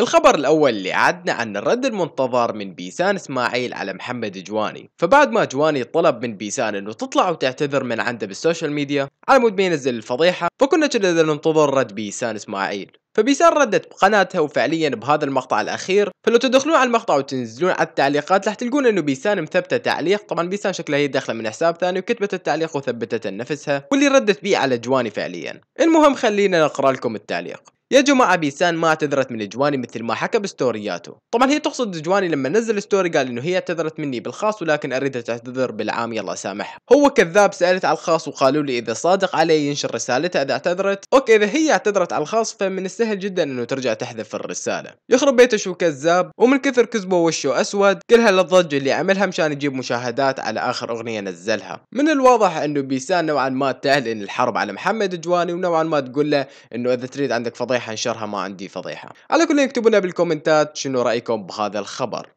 الخبر الأول اللي عدنا عن الرد المنتظر من بيسان إسماعيل على محمد جواني فبعد ما جواني طلب من بيسان أنه تطلع وتعتذر من عنده بالسوشيال ميديا على مود ما ينزل الفضيحة فكنا كنا ننتظر رد بيسان إسماعيل فبيسان ردت بقناتها وفعليا بهذا المقطع الاخير فلو تدخلون على المقطع وتنزلون على التعليقات راح تلقون انه بيسان مثبته تعليق طبعا بيسان شكلها هي داخله من حساب ثاني وكتبت التعليق وثبتت نفسها واللي ردت بيه على جواني فعليا المهم خلينا نقرا لكم التعليق يا جماعة بيسان ما اعتذرت من جواني مثل ما حكى بستورياته طبعا هي تقصد جواني لما نزل ستوري قال انه هي اعتذرت مني بالخاص ولكن اريدها تعتذر بالعام يلا سامحها هو كذاب سألت على الخاص وقالوا لي اذا صادق علي ينشر رسالته اذا اعتذرت اوكي اذا هي اعتذرت على الخاص فمن السهل جدا انه ترجع تحذف الرسالة يخرب بيته شو كذاب ومن كثر كذبه وشه اسود كلها للضجة اللي عملها مشان يجيب مشاهدات على اخر اغنية نزلها من الواضح انه بيسان نوعا ما تهل ان الحرب على محمد جواني ونوعا ما تقول له انه اذا تريد عندك فضيحة صحيح انشرها ما عندي فضيحة على كل يكتبوا لنا بالكومنتات شنو رأيكم بهذا الخبر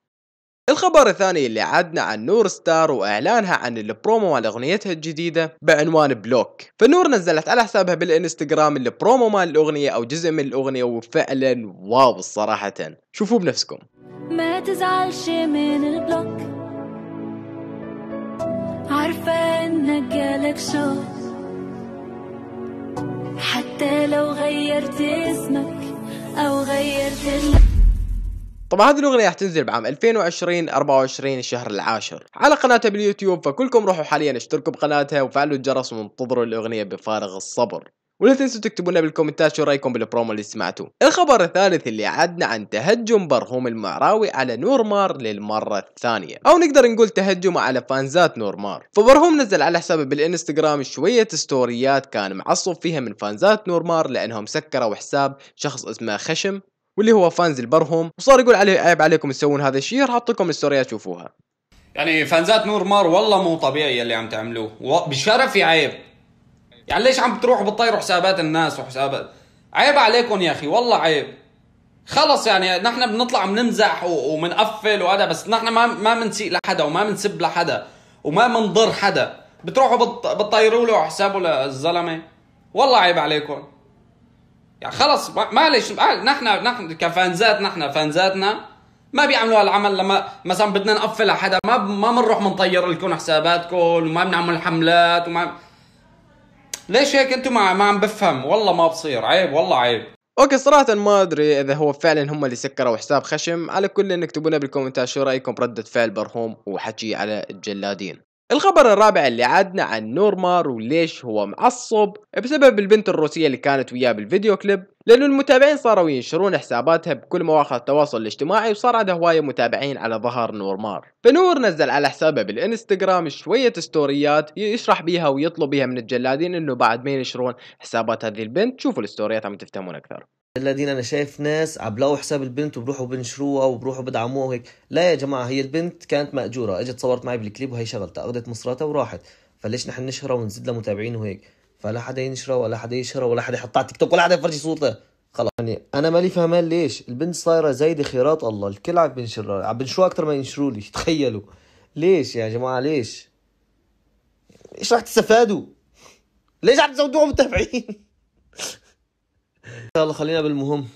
الخبر الثاني اللي عدنا عن نور ستار واعلانها عن البرومو مال اغنيتها الجديده بعنوان بلوك، فنور نزلت على حسابها بالانستغرام البرومو مال الاغنيه او جزء من الاغنيه وفعلا واو صراحه، شوفوا بنفسكم. ما تزعلش من البلوك عارفه انك جالك شوك لو غيرت اسمك او غيرت طبعا هذه الاغنيه راح تنزل بعام 2020 24 الشهر العاشر على قناتها باليوتيوب فكلكم روحوا حاليا اشتركوا بقناتها وفعلوا الجرس وانتظروا الاغنيه بفارغ الصبر ولا تنسوا تكتبوا لنا بالكومنتات شو رايكم بالبرومو اللي سمعتوه الخبر الثالث اللي عدنا عن تهجم برهوم المعراوي على نورمار للمره الثانيه او نقدر نقول تهجمه على فانزات نورمار فبرهوم نزل على حسابه بالانستغرام شويه ستوريات كان معصب فيها من فانزات نورمار لانهم سكروا حساب شخص اسمه خشم واللي هو فانز البرهوم وصار يقول عليه عيب عليكم تسوون هذا الشيء راح احط لكم الستوريات تشوفوها يعني فانزات نورمار والله مو طبيعي اللي عم تعملوه بشرف يا عيب يعني ليش عم بتروحوا بتطيروا حسابات الناس وحسابات عيب عليكم يا اخي والله عيب خلص يعني نحن بنطلع بنمزح وبنقفل وهذا بس نحن ما ما بنسيء لحدا وما بنسب لحدا وما بنضر حدا بتروحوا بتطيروا له حسابه للزلمه والله عيب عليكم يعني خلص معلش نحن نحن كفانزات نحن فانزاتنا ما بيعملوا هالعمل لما مثلا بدنا نقفل على حدا ما ما بنروح بنطير لكم حساباتكم وما بنعمل حملات وما ليش هيك انتم ما عم بفهم والله ما بصير عيب والله عيب اوكي صراحة ما ادري اذا هو فعلا هم اللي سكروا حساب خشم على كل ان اكتبوا لنا بالكومنتات شو رايكم بردة فعل برهوم وحكي على الجلادين الخبر الرابع اللي عادنا عن نورمار وليش هو معصب بسبب البنت الروسية اللي كانت وياه بالفيديو كليب لأنه المتابعين صاروا ينشرون حساباتها بكل مواقع التواصل الاجتماعي وصار عندها هواية متابعين على ظهر نورمار فنور نزل على حسابه بالانستغرام شوية ستوريات يشرح بيها ويطلب بيها من الجلادين انه بعد ما ينشرون حسابات هذه البنت شوفوا الستوريات عم تفهمون اكثر الذين انا شايف ناس بلاقوا حساب البنت وبروحوا بنشروها وبروحوا بدعموها وهيك لا يا جماعه هي البنت كانت ماجوره اجت صورت معي بالكليب وهي شغلتها اخذت مصراتها وراحت فليش نحن نشهرها ونزيد لها متابعين وهيك فلا حدا ينشرها ولا حدا يشهرها ولا حدا يحطها على تيك توك ولا حدا يفرجي صورتها خلص يعني انا مالي فهمان ليش البنت صايره زايده خيرات الله الكل عم بنشرها عم بنشروها اكثر ما ينشروا لي تخيلوا ليش يا جماعه ليش ايش رح تستفادوا ليش عم تزودوهم متابعين يلا خلينا بالمهم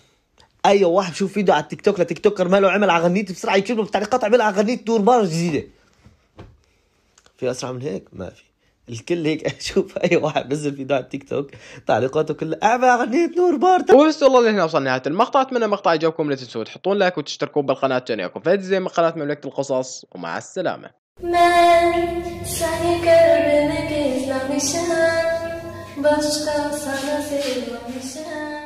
اي أيوة، واحد شوف فيديو على التيك توك لتيك توكر ماله عمل على غنيتي بسرعه يكتب له بالتعليقات عمل على غنيتي دور مره جديده في اسرع من هيك ما في الكل هيك اشوف اي واحد بنزل فيديو على التيك توك تعليقاته كلها اعمل اغنيه نور بارت وبس والله لهنا وصلنا نهايه المقطع اتمنى المقطع يعجبكم لا تنسوا تحطون لايك وتشتركوا بالقناه ياكم فايد زي من قناه مملكه القصص ومع السلامه